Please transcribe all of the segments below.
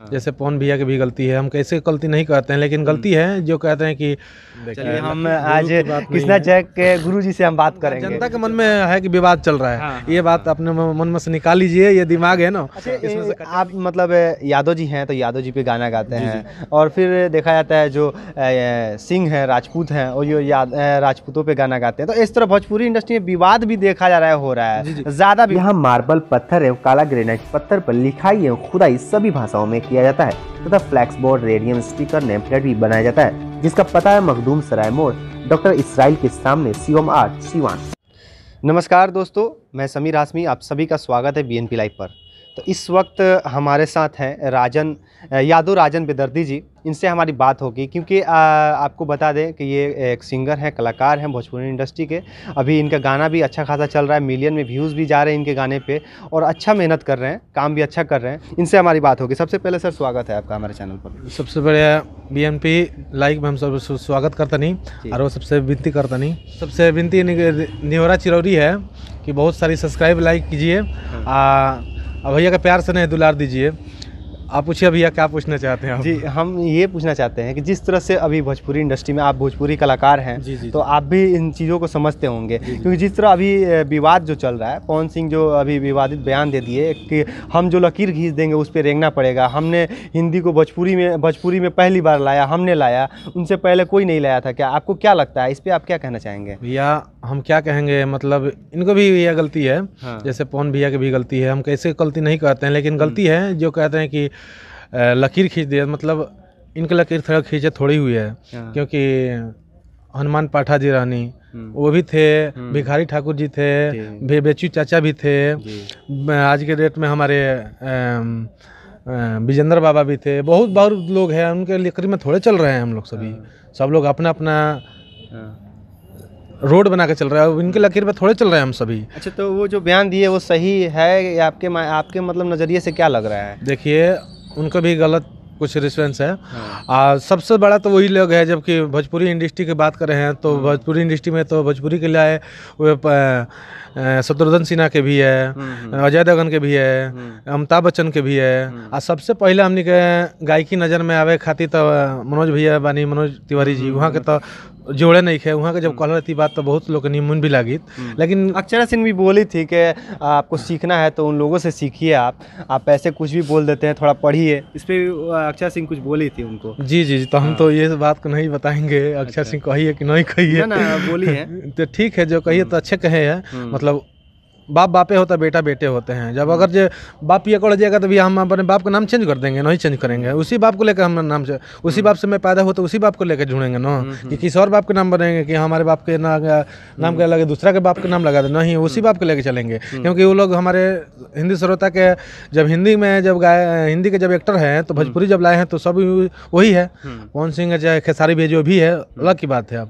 हाँ। जैसे पवन भैया की भी गलती है हम कैसे गलती नहीं करते हैं लेकिन गलती हम्म। है जो कहते हैं कि चलिए हम आज कृष्णा जैक के गुरु जी से हम बात हाँ, करेंगे जनता के मन में है कि विवाद चल रहा है हाँ, हाँ ये बात अपने मन में से निकाल लीजिए ये दिमाग है ना अच्छा, इसमें से आप मतलब यादव जी हैं तो यादव जी पे गाना गाते हैं और फिर देखा जाता है जो सिंह है राजपूत हैं और ये राजपूतों पे गाना गाते हैं तो इस तरह भोजपुरी इंडस्ट्री में विवाद भी देखा जा रहा है हो रहा है ज्यादा यहाँ मार्बल पत्थर एवं काला ग्रेनाइट पत्थर पर लिखाई है खुदाई सभी भाषाओं में किया जाता है तथा flex board radium name plate भी बनाया जाता है जिसका पता है मखदूम सराय मोड़ डॉक्टर इसराइल के सामने शिवम आर सीवान नमस्कार दोस्तों मैं समीर आसमी आप सभी का स्वागत है पी लाइव पर तो इस वक्त हमारे साथ हैं राजन यादव राजन बेदर्दी जी इनसे हमारी बात होगी क्योंकि आपको बता दें कि ये एक सिंगर हैं कलाकार हैं भोजपुरी इंडस्ट्री के अभी इनका गाना भी अच्छा खासा चल रहा है मिलियन में व्यूज़ भी जा रहे हैं इनके गाने पे और अच्छा मेहनत कर रहे हैं काम भी अच्छा कर रहे हैं इनसे हमारी बात होगी सबसे पहले सर स्वागत है आपका हमारे चैनल पर सबसे पहले बी एम पी लाइक में हम सब स्वागत करता नहीं और वो सबसे विनती करता नहीं सबसे विनती निहोरा चिरौरी है कि बहुत सारी सब्सक्राइब लाइक कीजिए हाँ। और भैया का प्यार से नहीं दुलार दीजिए आप पूछिए भैया क्या पूछना चाहते हैं जी हम ये पूछना चाहते हैं कि जिस तरह से अभी भोजपुरी इंडस्ट्री में आप भोजपुरी कलाकार हैं जी, जी, तो आप भी इन चीज़ों को समझते होंगे क्योंकि जिस तरह अभी विवाद जो चल रहा है पवन सिंह जो अभी विवादित बयान दे दिए कि हम जो लकीर घींच देंगे उस पर रेंगना पड़ेगा हमने हिंदी को भोजपुरी में भोजपुरी में पहली बार लाया हमने लाया उनसे पहले कोई नहीं लाया था क्या आपको क्या लगता है इस पर आप क्या कहना चाहेंगे भैया हम क्या कहेंगे मतलब इनको भी यह गलती है हाँ। जैसे पवन भैया की भी गलती है हम कैसे गलती नहीं करते हैं लेकिन गलती है जो कहते हैं कि लकीर खींच दिया मतलब इनके लकीर थोड़ा खींचे थोड़ी हुई है हाँ। क्योंकि हनुमान पाठा जी रानी हम्म। वो भी थे हम्म। भिखारी ठाकुर जी थे भी बेचू चाचा भी थे आज के डेट में हमारे विजेंद्र बाबा भी थे बहुत बहुत लोग हैं उनके लकड़ी में थोड़े चल रहे हैं हम लोग सभी हाँ। सब लोग अपना अपना हाँ। रोड बना के चल रहा है इनके लकीर पर थोड़े चल रहे हैं हम सभी अच्छा तो वो जो बयान दिए वो सही है आपके आपके मतलब नज़रिए से क्या लग रहा है देखिए उनको भी गलत कुछ रिस्पेंस है हाँ। आ, सबसे बड़ा तो वही लोग है जबकि भोजपुरी इंडस्ट्री की बात कर रहे हैं तो हाँ। भोजपुरी इंडस्ट्री में तो भोजपुरी के लिए आए शत्रुघ्न सिन्हा के भी है हम्म, हम्म। अजय देवगन के भी है हम्म। अमिताभ बच्चन के भी है आ सबसे पहले हमने के गायकी नज़र में आवे खातिर तो मनोज भैया बानी मनोज तिवारी जी वहाँ के तो जोड़े नहीं खे वहाँ के जब हम्म। कहल रहती बात तो बहुत लोग निमुन भी लगी हम्म। लेकिन अक्षरा सिंह भी बोली थी कि आपको हाँ। सीखना है तो उन लोगों से सीखिए आप आप ऐसे कुछ भी बोल देते हैं थोड़ा पढ़िए इस पर अक्षरा सिंह कुछ बोली थी उनको जी जी जी तो हम हाँ। तो ये बात को नहीं बताएंगे अक्षरा अच्छा। सिंह कहिए कि नहीं कहिए बोली है तो ठीक है जो कहिए हम्म। तो अच्छे कहे हैं मतलब बाप बापे होता बेटा बेटे होते हैं जब अगर जो बाप ये कर जाएगा तो भी हम अपने बाप का नाम चेंज कर देंगे नहीं चेंज करेंगे उसी बाप को लेकर हम नाम उसी बाप से मैं पैदा हो तो उसी बाप को लेकर ढूंढेंगे ना हम्म, कि हम्म। किसी और बाप के नाम बनेंगे कि हमारे बाप के ना नाम हम्म। क्या लगे दूसरा के बाप के नाम लगा दे नहीं उसी बाप को लेकर चलेंगे क्योंकि वो लोग हमारे हिंदी श्रोता के जब हिंदी में जब गाय हिंदी के जब एक्टर हैं तो भोजपुरी जब लाए हैं तो सब वही है पवन सिंह चाहे खेसारी भी जो भी है अलग की बात है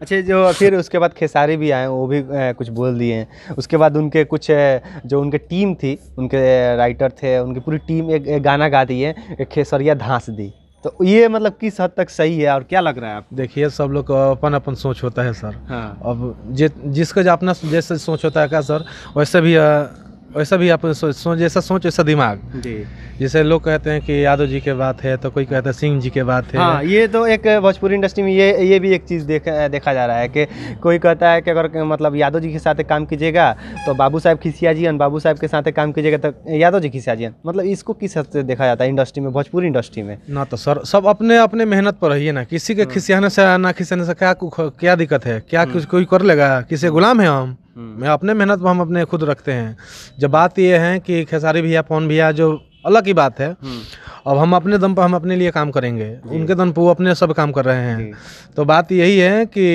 अच्छा जो फिर उसके बाद खेसारी भी आए वो भी कुछ बोल दिए उसके बाद उनके कुछ जो उनके टीम थी उनके राइटर थे उनकी पूरी टीम एक, एक गाना गा दी है खेसरिया धांस दी तो ये मतलब किस हद तक सही है और क्या लग रहा है आप देखिए सब लोग का अपन अपन सोच होता है सर हाँ अब जि, जिसका अपना जैसे सोच होता है क्या सर वैसे भी आ, वैसा भी आप सोच जैसा सोच वैसा दिमाग जी जैसे लोग कहते हैं कि यादव जी के बात है तो कोई कहता है सिंह जी के बात है हाँ ये तो एक भोजपुरी इंडस्ट्री में ये ये भी एक चीज़ देख देखा जा रहा है कि कोई कहता है कि अगर मतलब यादव जी के साथ काम कीजिएगा तो बाबू साहब खिसिया जी बाबू साहब के साथ काम कीजिएगा तो यादव जी खिसिया जी मतलब इसको किस हद से देखा जाता है इंडस्ट्री में भोजपुरी इंडस्ट्री में ना तो सर सब अपने अपने मेहनत पर रहिए ना किसी के हाँ। खिसियाने से ना खिसियाने से क्या क्या दिक्कत है क्या हाँ। कुछ कोई कर लेगा किसी गुलाम है हम हम्म। मैं अपने मेहनत हम अपने खुद रखते हैं जब बात यह है कि खेसारी भैया पवन भैया जो अलग की बात है हम्म। अब हम अपने दम पर हम अपने लिए काम करेंगे उनके दम पर वो अपने सब काम कर रहे हैं तो बात यही है कि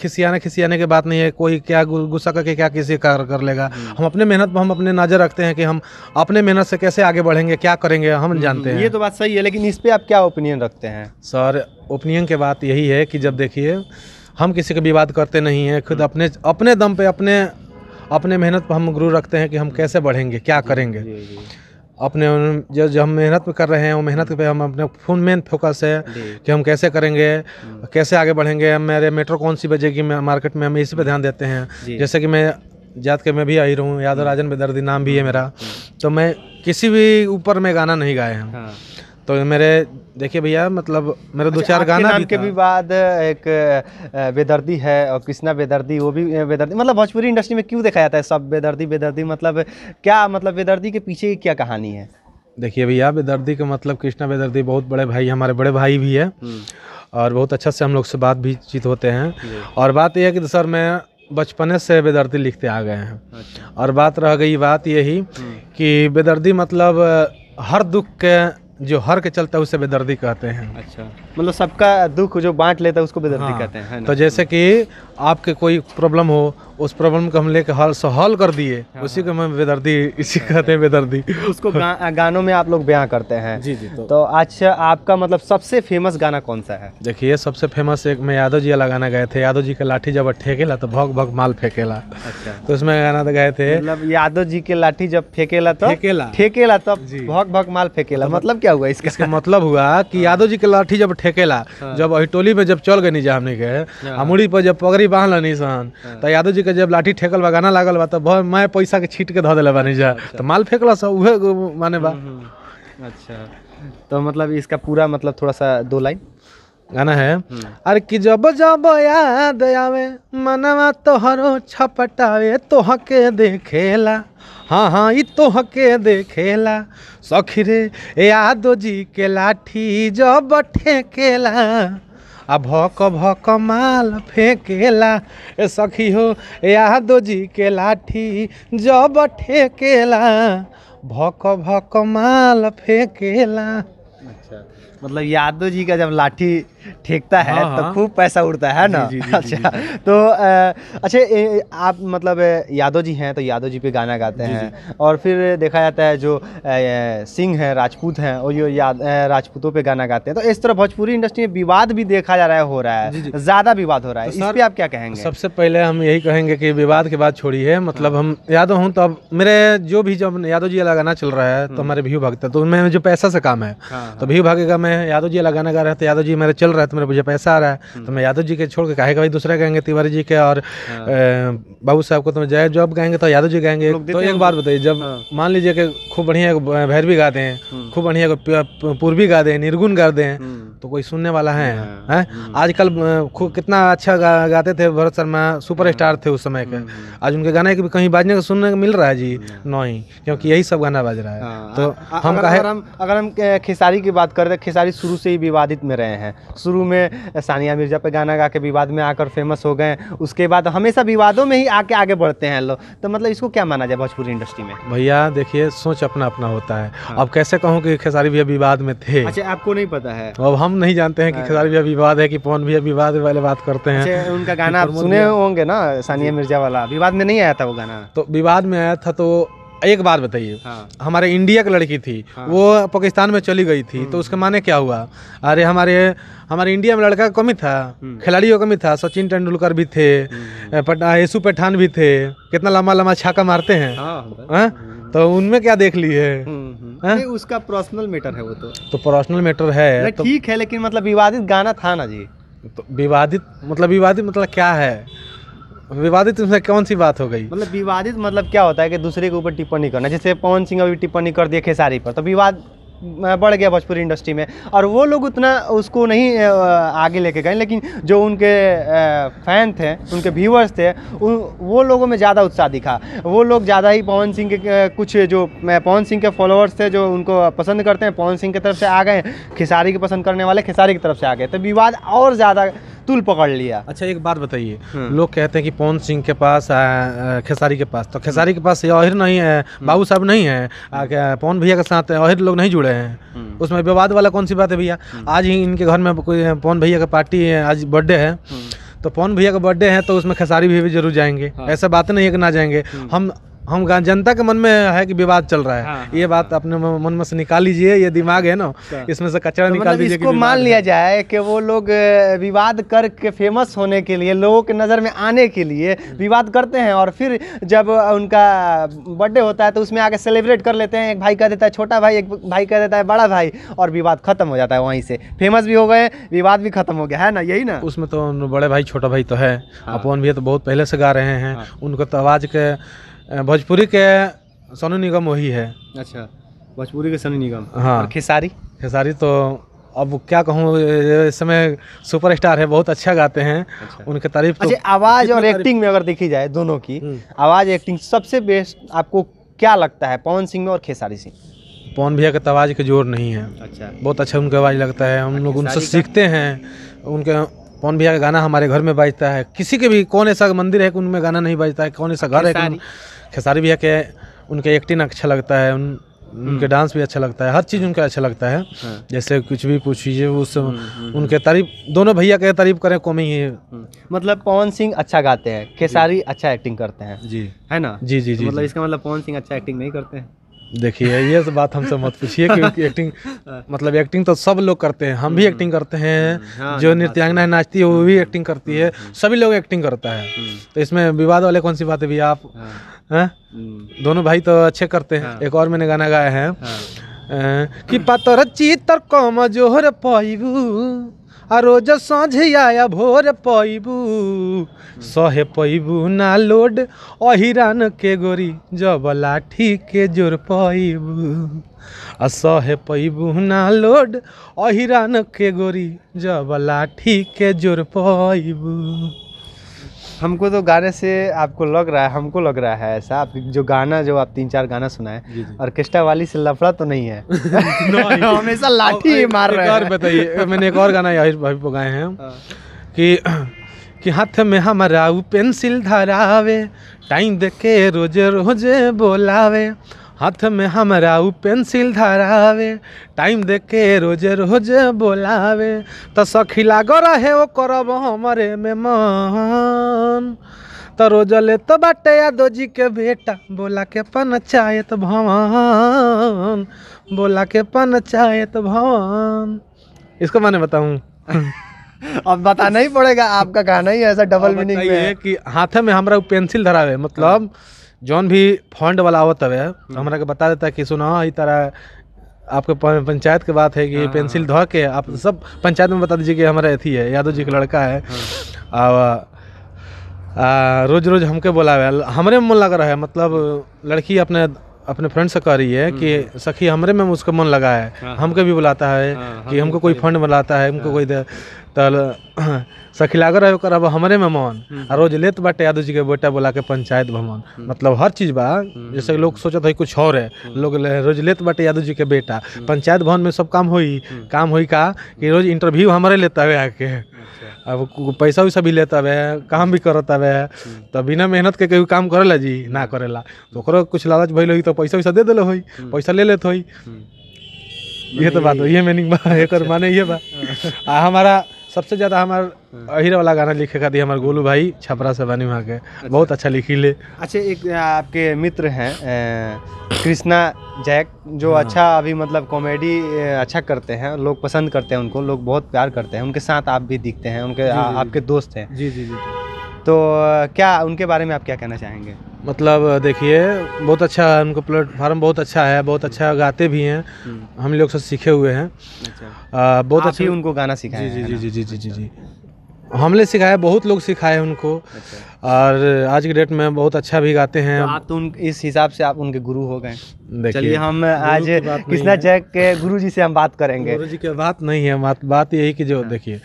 खिसियाने खिसियाने की बात नहीं है कोई क्या गुस्सा करके क्या किसी कार्य कर लेगा हम्म। हम अपने मेहनत पर हम अपने नज़र रखते हैं कि हम अपने मेहनत से कैसे आगे बढ़ेंगे क्या करेंगे हम जानते हैं ये तो बात सही है लेकिन इस पर आप क्या ओपिनियन रखते हैं सर ओपिनियन की बात यही है कि जब देखिए हम किसी का विवाद करते नहीं हैं खुद हम्म। अपने अपने दम पे अपने अपने मेहनत पर हम गुरु रखते हैं कि हम कैसे बढ़ेंगे क्या करेंगे अपने जो जो हम मेहनत कर रहे हैं वो मेहनत पे हम अपने फुल मेन फोकस है कि हम कैसे करेंगे हम्म। कैसे आगे बढ़ेंगे मेरे मेट्रो कौन सी बजेगी मार्केट में हम इसी पे ध्यान देते हैं जैसे कि मैं जात के मैं भी आई रहूँ यादव हम्म। राजन बेदर्दी नाम भी है मेरा तो मैं किसी भी ऊपर में गाना नहीं गाया हूँ तो मेरे देखिए भैया मतलब मेरे दो अच्छा, चार गाना के भी बाद एक बेदर्दी है और कृष्णा बेदर्दी वो भी बेदर्दी मतलब भोजपुरी इंडस्ट्री में क्यों देखा जाता है सब बेदर्दी बेदर्दी मतलब क्या मतलब बेदर्दी के पीछे क्या कहानी है देखिए भैया बेदर्दी का मतलब कृष्णा बेदर्दी बहुत बड़े भाई हमारे बड़े भाई भी है हम्म। और बहुत अच्छा से हम लोग से बात भी चीत होते हैं और बात यह है कि सर मैं बचपने से बेदर्दी लिखते आ गए हैं अच्छा। और बात रह गई बात यही हम्म। कि बेदर्दी मतलब हर दुख के जो हर के चलता है उसे बेदर्दी कहते हैं अच्छा मतलब सबका दुख जो बांट लेता है उसको बेदर्दी हाँ, कहते हैं है तो जैसे कि आपके कोई प्रॉब्लम हो उस प्रॉब्लम को हम लेकर हल हल कर दिए हाँ, उसी हाँ। को हम बेदर्दी इसी कहते हैं बेदर्दी उसको गा, गानों में आप लोग बयां करते हैं जी जी तो, तो अच्छा आपका मतलब सबसे फेमस गाना कौन सा है देखिए सबसे फेमस एक मैं यादव जी वाला गाना गए थे यादव जी का लाठी जब ठेकेला तो भग भग माल फेंकेला अच्छा तो उसमें गाना तो गए थे मतलब यादव जी के लाठी जब फेंकेला तो फेंकेला फेंकेला तब भग भग माल फेंकेला मतलब-, मतलब क्या हुआ इसका मतलब हुआ की यादव जी के लाठी जब ठेकेला हाँ। जब अहिटोली में जब चल गए निजाम ने गए अमूरी पर जब पगड़ी बांध लनी सन हाँ। तो यादव जी के जब लाठी ठेकल बा गाना लागल बा त मैं पैसा के छीट के ध देले बानी जा तो माल फेंकलस उहे माने बा हम्म, हम्म। अच्छा तो मतलब इसका पूरा मतलब थोड़ा सा दो लाइन गाना है हम्म। अरे कि जब जब याद आवे मनवा तोहरो छपटावे तोह के देखेला हाँ हाँ ई तो हके देखेला सखी रे यादो जी के लाठी जब ठेकेला आ भक भक माल फेकेला ए सखी हो या जी के लाठी जब ठेकेला भक भक माल फेकेला अच्छा मतलब यादव जी का जब लाठी ठेकता है हाँ, तो हाँ। खूब पैसा उड़ता है ना अच्छा तो अच्छा आप मतलब यादव जी हैं तो यादव जी पे गाना गाते हैं और फिर देखा जाता है जो सिंह हैं राजपूत हैं और ये राजपूतों पे गाना गाते हैं तो इस तरह भोजपुरी इंडस्ट्री में विवाद भी देखा जा रहा है हो रहा है ज़्यादा विवाद हो रहा है तो इस पर आप क्या कहेंगे सबसे पहले हम यही कहेंगे कि विवाद की बात छोड़िए मतलब हाँ। हम यादव हूँ तो अब मेरे जो भी जब यादव जी वाला गाना चल रहा है तो हम्म। हमारे व्यू भागता है तो उनमें जो पैसा से काम है तो व्यू भागेगा मैं यादव जी वाला गाना गा रहे हैं तो यादव जी मेरे चल चल रहा है तो मेरे मुझे पैसा आ रहा है हम्म। तो मैं यादव जी के छोड़ के कहे भाई दूसरा गाएंगे तिवारी जी के और हाँ। बाबू साहब को तो जय जॉब गाएंगे तो यादव जी गाएंगे तो एक बात बताइए जब हाँ। मान लीजिए कि खूब बढ़िया भैरवी गाते हैं हम्म। खूब बढ़िया पूर्वी गा दें निर्गुण गा दें तो कोई सुनने वाला है, हाँ, हैं हम्म। आजकल खूब कितना अच्छा गा, गाते थे भरत शर्मा सुपर स्टार हाँ। थे उस समय के हम्म, हम्म। आज उनके गाने के भी कहीं बाजने को सुनने का मिल रहा है जी हाँ। नही क्योंकि यही सब गाना बाज रहा है तो हम कहे हम अगर हम खेसारी की बात करें तो खेसारी शुरू से ही विवादित में रहे हैं शुरू में सानिया मिर्जा पे गाना गा के विवाद में आकर फेमस हो गए उसके बाद हमेशा विवादों में ही आके आगे बढ़ते हैं लोग तो मतलब इसको क्या माना जाए भोजपुरी इंडस्ट्री में भैया देखिए सोच अपना अपना होता है अब कैसे कहूँ कि खेसारी भैया विवाद में थे अच्छा आपको नहीं पता है अब हम हम नहीं जानते हैं कि हाँ। खिलाड़ी भी विवाद है कि पवन भी विवाद वाले बात करते हैं अच्छा, उनका गाना आप सुने होंगे ना सानिया मिर्जा वाला विवाद में नहीं आया था वो गाना तो विवाद में आया था तो एक बात बताइए हाँ। हमारे इंडिया की लड़की थी हाँ। वो पाकिस्तान में चली गई थी तो हम्म। उसके माने क्या हुआ अरे हमारे हमारे इंडिया में लड़का कमी था हम्म। खिलाड़ियों कमी था सचिन तेंदुलकर भी थे हम्म। यशु पठान भी थे कितना लंबा लंबा छाका मारते हैं हाँ, हाँ? तो उनमें क्या देख ली है हाँ? उसका पर्सनल मैटर है वो तो तो पर्सनल मैटर है तो ठीक है लेकिन मतलब विवादित गाना था ना जी तो विवादित मतलब विवादित मतलब क्या है विवादित उसमें कौन सी बात हो गई मतलब विवादित मतलब क्या होता है कि दूसरे के ऊपर टिप्पणी करना जैसे पवन सिंह अभी टिप्पणी कर दिए खेसारी पर तो विवाद बढ़ गया भोजपुरी इंडस्ट्री में और वो लोग उतना उसको नहीं आगे लेके गए लेकिन जो उनके फैन थे उनके व्यूअर्स थे वो लोगों में ज़्यादा उत्साह दिखा वो लोग ज़्यादा ही पवन सिंह के कुछ जो पवन सिंह के फॉलोअर्स थे जो उनको पसंद करते हैं पवन सिंह की तरफ से आ गए खेसारी के पसंद करने वाले खेसारी की तरफ से आ गए तो विवाद और ज़्यादा तुल पकड़ लिया अच्छा एक बात बताइए हाँ। लोग कहते हैं कि पवन सिंह के पास खेसारी के पास तो खेसारी के पास अहिर नहीं है हाँ। बाबू साहब नहीं है हाँ। पवन भैया के साथ अहिर लोग नहीं जुड़े हैं उसमें विवाद वाला कौन सी बात है भैया आज ही इनके घर में कोई पवन भैया का पार्टी है आज बर्थडे है तो पवन भैया का बर्थडे है तो उसमें खेसारी भी, भी जरूर जाएंगे हाँ। ऐसा बात नहीं है कि ना जाएंगे हम हम जनता के मन में है कि विवाद चल रहा है हाँ, ये हाँ, बात हाँ। अपने मन में से निकाल लीजिए ये दिमाग है ना अच्छा। इसमें से कचरा तो मतलब निकाल लीजिए इसको मान लिया जाए कि वो लोग विवाद करके फेमस होने के लिए लोगों के नज़र में आने के लिए हम्म। विवाद करते हैं और फिर जब उनका बर्थडे होता है तो उसमें आके सेलिब्रेट कर लेते हैं एक भाई कह देता है छोटा भाई एक भाई कह देता है बड़ा भाई और विवाद खत्म हो जाता है वहीं से फेमस भी हो गए विवाद भी खत्म हो गया है ना यही ना उसमें तो बड़े भाई छोटा भाई तो है हाँ। अपन भी तो बहुत पहले से गा रहे हैं उनको तो आवाज़ के भोजपुरी के सोनू निगम वही है अच्छा भोजपुरी के सोनू निगम हाँ खेसारी खेसारी तो अब क्या कहूँ इस समय सुपरस्टार है बहुत अच्छा गाते हैं अच्छा। उनके तारीफ तो अच्छा, आवाज़ और एक्टिंग में अगर देखी जाए दोनों की हम्म। आवाज़ एक्टिंग सबसे बेस्ट आपको क्या लगता है पवन सिंह में और खेसारी सिंह पवन भैया के तवाज तो के जोर नहीं है अच्छा बहुत अच्छा उनका आवाज़ लगता है हम लोग उनसे सीखते हैं उनके पवन भैया का गाना हमारे घर में बजता है किसी के भी कौन ऐसा मंदिर है कि उनमें गाना नहीं बजता है कौन ऐसा घर है कि खेसारी भैया के उनके एक्टिंग अच्छा लगता है उन उनके डांस हम्म। भी अच्छा लगता है हर चीज़ उनका अच्छा लगता है हाँ। जैसे कुछ भी पूछिए उस हम्म, हम्म, उनके तारीफ दोनों भैया के तारीफ करें कॉमी ही मतलब पवन सिंह अच्छा गाते हैं खेसारी अच्छा एक्टिंग करते हैं जी है ना जी जी जी मतलब इसका मतलब पवन सिंह अच्छा एक्टिंग नहीं करते हैं देखिए ये सब तो बात हमसे मत पूछिए क्योंकि एक्टिंग मतलब एक्टिंग तो सब लोग करते हैं हम भी एक्टिंग हम्म। करते हैं हम्म, हाँ, जो नृत्यांगना तो है नाचती है वो भी एक्टिंग हम्म, करती है सभी लोग एक्टिंग करता है तो इसमें विवाद वाले कौन सी बात है भैया आप हाँ। हैं दोनों भाई तो अच्छे करते हैं हाँ। एक और मैंने गाना गाया है कि पातर चीतर कम जोहर पैबू आ रोज साँझिया या भोर पैबू सहे पैबू ना लोड अहिरान के गोरी जब लाठी के जोर पैबू आ सहे पैबू ना लोड अहिरान के गोरी जब लाठी के जोर पैबू हमको तो गाने से आपको लग रहा है हमको लग रहा है ऐसा आप जो गाना जो आप तीन चार गाना सुनाए ऑर्केस्ट्रा वाली से लफड़ा तो नहीं है हमेशा लाठी मार रहे हैं बताइए मैंने एक और गाना यही भाई को गाए हैं हाँ। कि कि हाथ में हमारा पेंसिल धरावे टाइम देखे रोजे रोजे बोलावे हाथ में हमारा ऊ पेंसिल धरावे टाइम के रोजे रोजे बोलावे तो सखी लागो रहे वो करब हमारे में मन तो रोज ले तो बाटे या दोजी के बेटा बोला के पंचायत भवन बोला के पंचायत भवन इसको मैंने बताऊं अब बताना ही पड़ेगा आपका कहना ही ऐसा डबल मीनिंग है कि हाथ में हमारा पेंसिल धरावे मतलब हाँ। जौन भी फंड वाला आवत हवे हमरा के बता देता कि सुना हाँ, इ तरह आपके पंचायत के बात है कि हाँ। पेंसिल धो के आप सब पंचायत में बता दीजिए कि हमारा अथी है यादव जी का लड़का है और हाँ। रोज रोज हमके बुलावे हमरे में मन लग रहा है मतलब लड़की अपने अपने फ्रेंड से कह रही है कि हम्म। सखी हमरे में उसका मन लगा है हमको भी बुलाता है कि हमको कोई फंड बुलाता है हमको कोई तल सखिलागर है अब हमरे में मन हम्म। आ रोज लेत बाटे यादव जी के बेटा बोला के पंचायत भवन हम्म। मतलब हर चीज बा हम्म। जैसे लोग सोचत है कुछ और है लोग ले, रोज लेत बाटे यादव जी के बेटा पंचायत भवन में सब काम होई काम होई का कि रोज इंटरव्यू हमारे लेता है आके अच्छा। अब पैसा वैसा भी लेता है काम भी करता है तो बिना मेहनत के कभी काम करे जी ना करेला तो कुछ लालच भैल हो पैसा वैसा दे दिल हो पैसा ले लेते हो ये तो बात हो ये मीनिंग बा अच्छा। एक माने ये बा आ हमारा सबसे ज़्यादा हमारे हाँ। अहिर वाला गाना लिखे का दिया हमारे गोलू भाई छपरा से बनी वहाँ के अच्छा। बहुत अच्छा लिखी ले अच्छा एक आपके मित्र हैं कृष्णा जैक जो हाँ। अच्छा अभी मतलब कॉमेडी अच्छा करते हैं लोग पसंद करते हैं उनको लोग बहुत प्यार करते हैं उनके साथ आप भी दिखते हैं उनके आपके दोस्त हैं जी जी जी तो क्या उनके बारे में आप क्या कहना चाहेंगे मतलब देखिए बहुत अच्छा है उनको प्लेटफार्म बहुत अच्छा है बहुत अच्छा गाते भी हैं हम्म। हम लोग सब सीखे हुए हैं अच्छा। बहुत अच्छा उनको गाना सिखाया जी जी जी जी जी जी जी अच्छा। हमने सिखाया बहुत लोग सिखाए उनको अच्छा। और आज के डेट में बहुत अच्छा भी गाते हैं तो आप तो उन इस हिसाब से आप उनके गुरु हो गए चलिए हम आज कृष्णा जय के गुरु जी से हम बात करेंगे गुरु जी की बात नहीं है बात बात यही कि जो हाँ। देखिए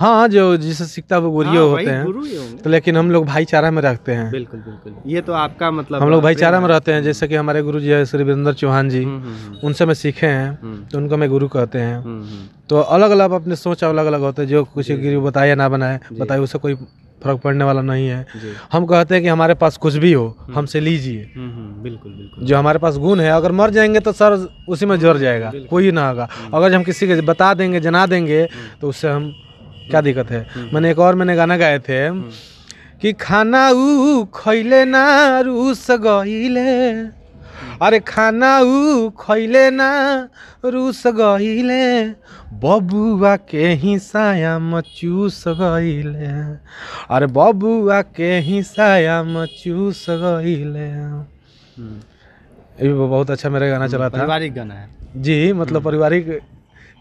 हाँ जो जिसे सीखता वो गुरु हाँ, होते हैं तो लेकिन हम लोग भाईचारा में रखते हैं बिल्कुल बिल्कुल ये तो आपका मतलब हम लोग भाईचारा में रहते हैं जैसे कि हमारे गुरु जी है श्री वीरेंद्र चौहान जी हम्म, हम्म, हम्म। उनसे मैं सीखे हैं तो उनको मैं गुरु कहते हैं तो अलग अलग अपने सोच अलग अलग होते हैं जो कुछ गुरु बताए ना बनाए बताए उससे कोई फर्क पड़ने वाला नहीं है हम कहते हैं कि हमारे पास कुछ भी हो हमसे लीजिए बिल्कुल बिल्कुल जो हमारे पास गुण है अगर मर जाएंगे तो सर उसी में जर जाएगा कोई ना होगा अगर हम किसी के बता देंगे जना देंगे तो उससे हम क्या दिक्कत है मैंने एक और मैंने गाना गाए थे कि खाना उ खैले ना रूस गहिले अरे खाना उ खैले ना रूस गहिले बबुआ के ही साया मचूस गहिले अरे बबुआ के ही साया मचूस गहिले हम्म। ये बहुत अच्छा मेरा गाना चला था पारिवारिक गाना है जी मतलब हम्म। पारिवारिक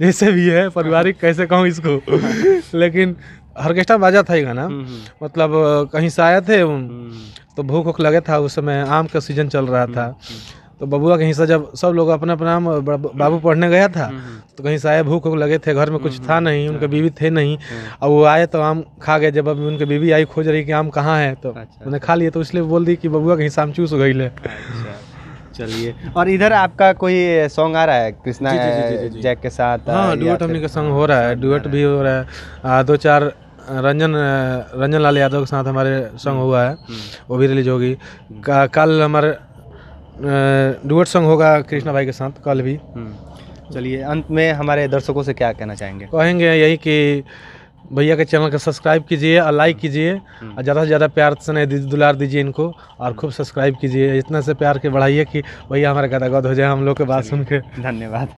जैसे भी है पारिवारिक कैसे कहूँ इसको लेकिन ऑर्केस्ट्रा बाजा था ही गाना हम्म, हम्म। मतलब कहीं से आए थे हम्म। तो भूख उख लगे था उस समय आम का सीजन चल रहा था तो बबुआ कहीं से जब सब लोग अपना अपना बाबू पढ़ने गया था तो कहीं से आए भूख उख लगे थे घर में कुछ था नहीं उनके बीवी थे नहीं अब वो आए तो आम खा गए जब अभी उनके बीवी आई खोज रही कि आम कहाँ है तो अच्छा, उन्हें अच्छा। खा लिए तो इसलिए बोल दी कि बबुआ कहीं से आम चूस गई ले अच्छा। चलिए और इधर आपका कोई सॉन्ग आ रहा है कृष्णा जैक के साथ हाँ डुएट हमने का सॉन्ग हो रहा है डुएट हाँ। भी हो रहा है दो चार रंजन रंजन लाल यादव के साथ हमारे सॉन्ग हुआ है हम्म। वो भी रिलीज होगी कल हमारे डुएट सॉन्ग होगा कृष्णा भाई के साथ कल भी हम्म। चलिए अंत में हमारे दर्शकों से क्या कहना चाहेंगे कहेंगे यही कि भैया के चैनल को सब्सक्राइब कीजिए और लाइक कीजिए हम्म। और ज़्यादा से ज़्यादा प्यार स्नेह दुलार दीजिए इनको और हम्म। खूब सब्सक्राइब कीजिए इतना से प्यार के बढ़ाइए कि भैया हमारा गदागद हो जाए हम लोग के बात सुन के धन्यवाद